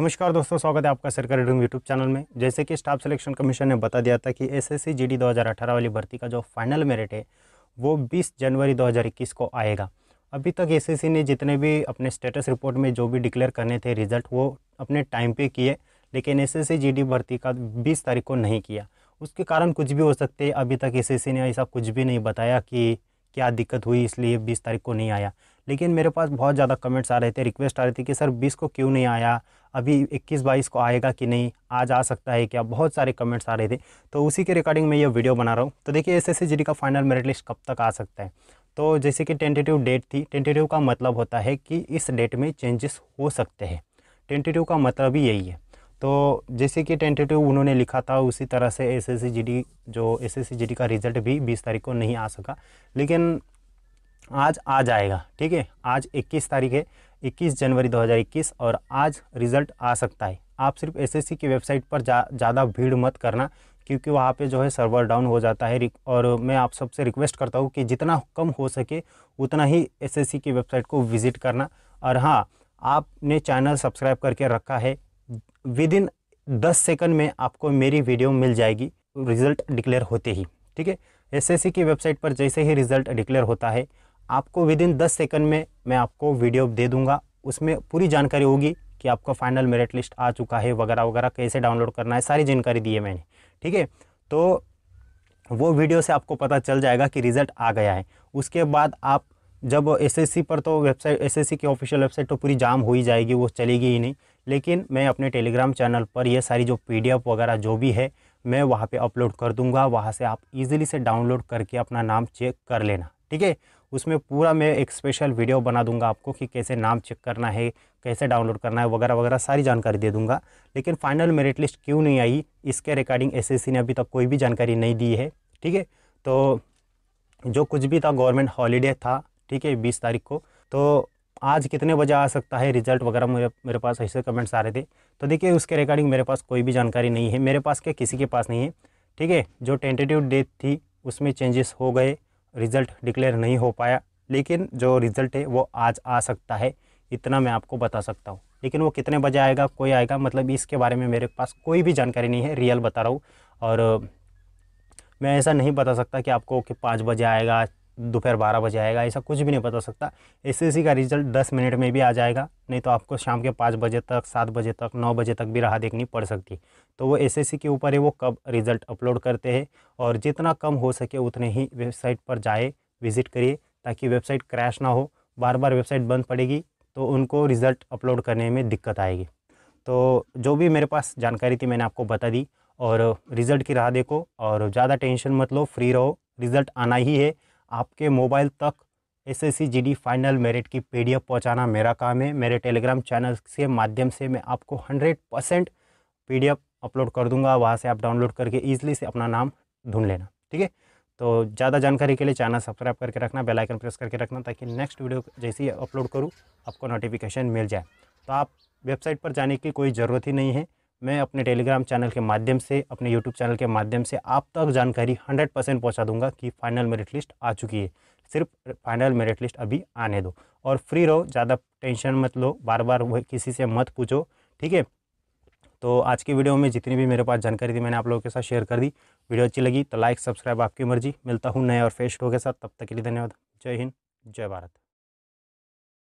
नमस्कार दोस्तों स्वागत है आपका सरकारी रूम यूट्यूब चैनल में जैसे कि स्टाफ सिलेक्शन कमीशन ने बता दिया था कि एसएससी जीडी 2018 वाली भर्ती का जो फाइनल मेरिट है वो 20 जनवरी 2021 को आएगा अभी तक एसएससी ने जितने भी अपने स्टेटस रिपोर्ट में जो भी डिक्लेयर करने थे रिजल्ट वो अपने टाइम पर किए लेकिन एस एस भर्ती का बीस तारीख को नहीं किया उसके कारण कुछ भी हो सकते अभी तक एस ने ऐसा कुछ भी नहीं बताया कि क्या दिक्कत हुई इसलिए बीस तारीख को नहीं आया लेकिन मेरे पास बहुत ज़्यादा कमेंट्स आ रहे थे रिक्वेस्ट आ रही थी कि सर बीस को क्यों नहीं आया अभी इक्कीस बाईस को आएगा कि नहीं आज आ सकता है क्या बहुत सारे कमेंट्स आ रहे थे तो उसी के रिकॉर्डिंग में ये वीडियो बना रहा हूँ तो देखिए एस एस का फाइनल मेरिट लिस्ट कब तक आ सकता है तो जैसे कि टेंटेटिव डेट थी टेंटेटिव का मतलब होता है कि इस डेट में चेंजेस हो सकते हैं टेंटेटिव का मतलब ही यही है तो जैसे कि टेंटेटिव उन्होंने लिखा था उसी तरह से एस जो एस का रिज़ल्ट भी बीस तारीख को नहीं आ सका लेकिन आज आ जाएगा ठीक है आज 21 तारीख है 21 जनवरी 2021 और आज रिज़ल्ट आ सकता है आप सिर्फ एसएससी की वेबसाइट पर ज़्यादा जा, भीड़ मत करना क्योंकि वहाँ पे जो है सर्वर डाउन हो जाता है और मैं आप सबसे रिक्वेस्ट करता हूँ कि जितना कम हो सके उतना ही एसएससी की वेबसाइट को विज़िट करना और हाँ आपने चैनल सब्सक्राइब करके रखा है विद इन दस सेकेंड में आपको मेरी वीडियो मिल जाएगी रिज़ल्ट डिक्लेयर होते ही ठीक है एसएससी की वेबसाइट पर जैसे ही रिज़ल्ट डिक्लेयर होता है आपको विद इन दस सेकेंड में मैं आपको वीडियो दे दूँगा उसमें पूरी जानकारी होगी कि आपका फाइनल मेरिट लिस्ट आ चुका है वगैरह वगैरह कैसे डाउनलोड करना है सारी जानकारी दी है मैंने ठीक है तो वो वीडियो से आपको पता चल जाएगा कि रिज़ल्ट आ गया है उसके बाद आप जब एसएससी पर तो वेबसाइट एसएससी की ऑफिशियल वेबसाइट तो पूरी जाम हो ही जाएगी वो चलेगी ही नहीं लेकिन मैं अपने टेलीग्राम चैनल पर ये सारी जो पीडीएफ वगैरह जो भी है मैं वहाँ पे अपलोड कर दूँगा वहाँ से आप इजीली से डाउनलोड करके अपना नाम चेक कर लेना ठीक है उसमें पूरा मैं एक स्पेशल वीडियो बना दूंगा आपको कि कैसे नाम चेक करना है कैसे डाउनलोड करना है वगैरह वगैरह सारी जानकारी दे दूंगा लेकिन फाइनल मेरिट लिस्ट क्यों नहीं आई इसके रिकॉर्डिंग एसएससी ने अभी तक कोई भी जानकारी नहीं दी है ठीक है तो जो कुछ भी था गवर्नमेंट हॉलीडे था ठीक है बीस तारीख को तो आज कितने बजे आ सकता है रिजल्ट वगैरह मेरे मेरे पास ऐसे कमेंट्स आ रहे थे तो देखिए उसके रिकॉर्डिंग मेरे पास कोई भी जानकारी नहीं है मेरे पास क्या किसी के पास नहीं है ठीक है जो टेंटेटिव डेट थी उसमें चेंजेस हो गए रिज़ल्ट डिक्लेयर नहीं हो पाया लेकिन जो रिज़ल्ट है वो आज आ सकता है इतना मैं आपको बता सकता हूँ लेकिन वो कितने बजे आएगा कोई आएगा मतलब इसके बारे में मेरे पास कोई भी जानकारी नहीं है रियल बता रहा हूँ और मैं ऐसा नहीं बता सकता कि आपको कि पाँच बजे आएगा दोपहर बारह बजे आएगा ऐसा कुछ भी नहीं बता सकता एस का रिज़ल्ट दस मिनट में भी आ जाएगा नहीं तो आपको शाम के पाँच बजे तक सात बजे तक नौ बजे तक भी राह देखनी पड़ सकती तो वो एसएससी के ऊपर है वो कब रिज़ल्ट अपलोड करते हैं और जितना कम हो सके उतने ही वेबसाइट पर जाए विज़िट करिए ताकि वेबसाइट क्रैश ना हो बार बार वेबसाइट बंद पड़ेगी तो उनको रिज़ल्ट अपलोड करने में दिक्कत आएगी तो जो भी मेरे पास जानकारी थी मैंने आपको बता दी और रिज़ल्ट की राह देखो और ज़्यादा टेंशन मत लो फ्री रहो रिज़ल्ट आना ही है आपके मोबाइल तक एस एस फाइनल मेरिट की पी पहुंचाना मेरा काम है मेरे टेलीग्राम चैनल के माध्यम से मैं आपको हंड्रेड परसेंट पी अपलोड कर दूंगा वहाँ से आप डाउनलोड करके ईजिली से अपना नाम ढूंढ लेना ठीक है तो ज़्यादा जानकारी के लिए चैनल सब्सक्राइब करके रखना बेल आइकन प्रेस करके रखना ताकि नेक्स्ट वीडियो जैसे ही अपलोड करूँ आपको नोटिफिकेशन मिल जाए तो आप वेबसाइट पर जाने की कोई ज़रूरत ही नहीं है मैं अपने टेलीग्राम चैनल के माध्यम से अपने यूट्यूब चैनल के माध्यम से आप तक जानकारी 100 परसेंट पहुँचा दूंगा कि फाइनल मेरिट लिस्ट आ चुकी है सिर्फ फाइनल मेरिट लिस्ट अभी आने दो और फ्री रहो ज़्यादा टेंशन मत लो बार बार किसी से मत पूछो ठीक है तो आज की वीडियो में जितनी भी मेरे पास जानकारी थी मैंने आप लोगों के साथ शेयर कर दी वीडियो अच्छी लगी तो लाइक सब्सक्राइब आपकी मर्जी मिलता हूँ नए और फ्रेश के साथ तब तक के लिए धन्यवाद जय हिंद जय भारत